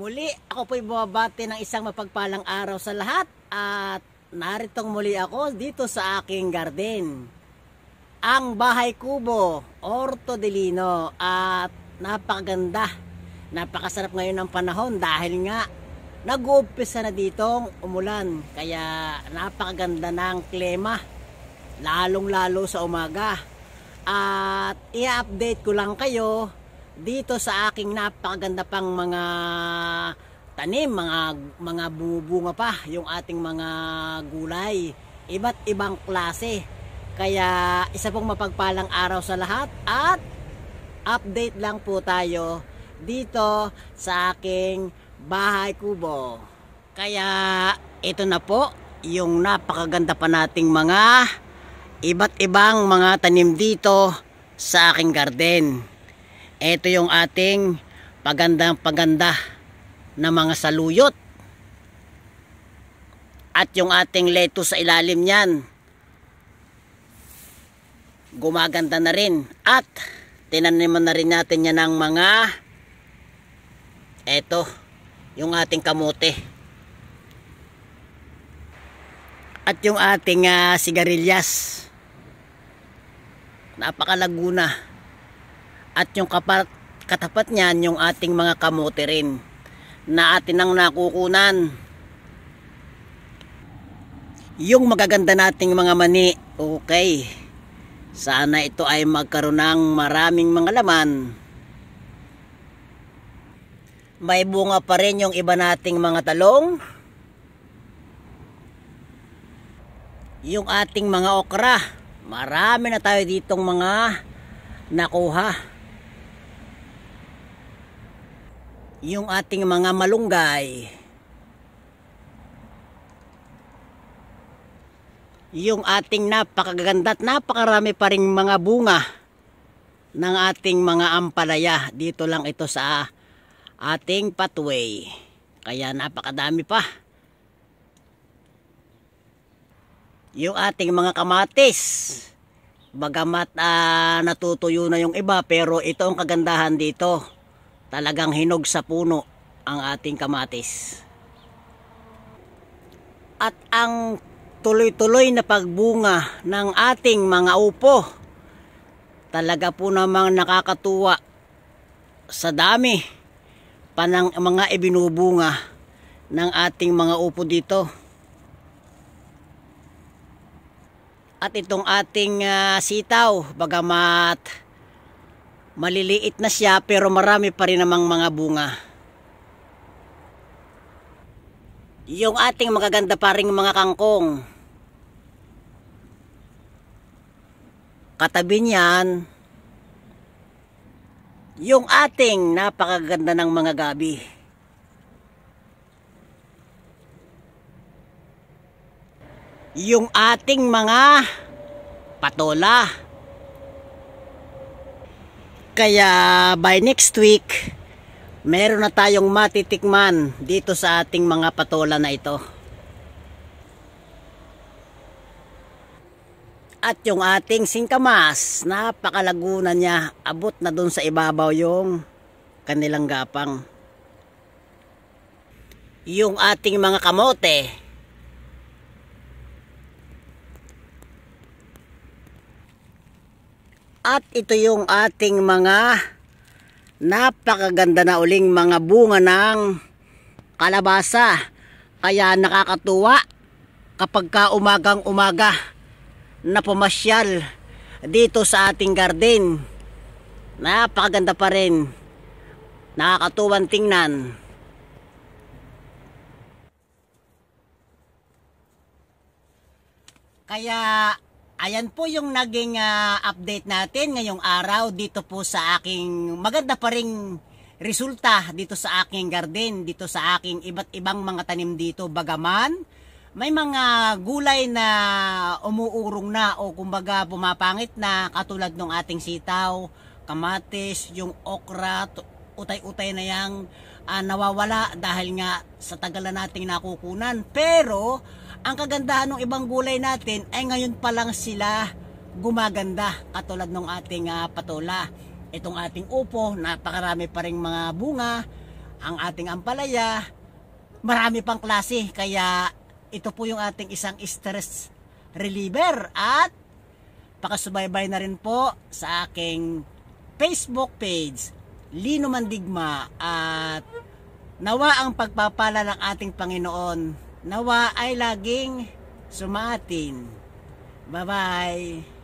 Muli, ako po'y bumabati ng isang mapagpalang araw sa lahat at naritong muli ako dito sa aking garden. Ang bahay kubo, Orto Delino at napakaganda. Napakasarap ngayon ng panahon dahil nga nag-uumpisa na ditong umulan kaya napakaganda ng klima lalong lalo sa umaga at i-update ko lang kayo dito sa aking napakaganda pang mga tanim, mga mga bubunga pa yung ating mga gulay, iba't ibang klase. Kaya isa pong mapagpalang araw sa lahat at update lang po tayo dito sa aking bahay kubo. Kaya ito na po yung napakaganda pa nating mga iba't ibang mga tanim dito sa aking garden ito yung ating pagandang paganda na mga saluyot at yung ating leto sa ilalim niyan gumaganda na rin at tinaniman na rin natin yan ng mga eto yung ating kamote at yung ating uh, sigarilyas napakalago na at yung kapat, katapat niyan, yung ating mga kamote rin na atin ang nakukunan. Yung magaganda nating mga mani, okay. Sana ito ay magkaroon ng maraming mga laman. May bunga pa rin yung iba nating mga talong. Yung ating mga okra. Marami na tayo ditong mga nakuha. yung ating mga malunggay yung ating napakaganda at napakarami pa rin mga bunga ng ating mga ampalaya dito lang ito sa ating pathway kaya napakadami pa yung ating mga kamatis bagamat uh, natutuyo na yung iba pero ito ang kagandahan dito talagang hinog sa puno ang ating kamatis. At ang tuloy-tuloy na pagbunga ng ating mga upo, talaga po namang nakakatuwa sa dami pa ng mga ibinubunga ng ating mga upo dito. At itong ating uh, sitaw, bagamat Maliliit na siya pero marami pa rin namang mga bunga. Yung ating magaganda pa rin mga kangkong. Katabi niyan, yung ating napakaganda ng mga gabi. Yung ating mga patola. Patola kaya by next week, meron na tayong matitikman dito sa ating mga patola na ito. At yung ating singkamas, napakalaguna niya, abot na dun sa ibabaw yung kanilang gapang. Yung ating mga kamote, At ito yung ating mga napakaganda na uling mga bunga ng kalabasa. Kaya nakakatuwa kapag ka umagang umaga na pumasyal dito sa ating garden. Napakaganda pa rin. Nakakatuwang tingnan. Kaya Ayan po yung naging uh, update natin ngayong araw dito po sa aking maganda pa ring resulta dito sa aking garden, dito sa aking iba't ibang mga tanim dito bagaman may mga gulay na umuurong na o kumbaga pumapangit na katulad ng ating sitaw, kamatis, yung okra, utay-utay na yang uh, nawawala dahil nga sa tagal na nating nakukunan. Pero, ang kagandahan ng ibang gulay natin ay ngayon pa lang sila gumaganda katulad ng ating uh, patola. Itong ating upo, napakarami pa rin mga bunga, ang ating ampalaya, marami pang klase. Kaya ito po yung ating isang stress reliever at pakasubaybay na rin po sa aking Facebook page Lino Mandigma at nawa ang pagpapala ng ating Panginoon nawa ay laging sumatin. Bye-bye!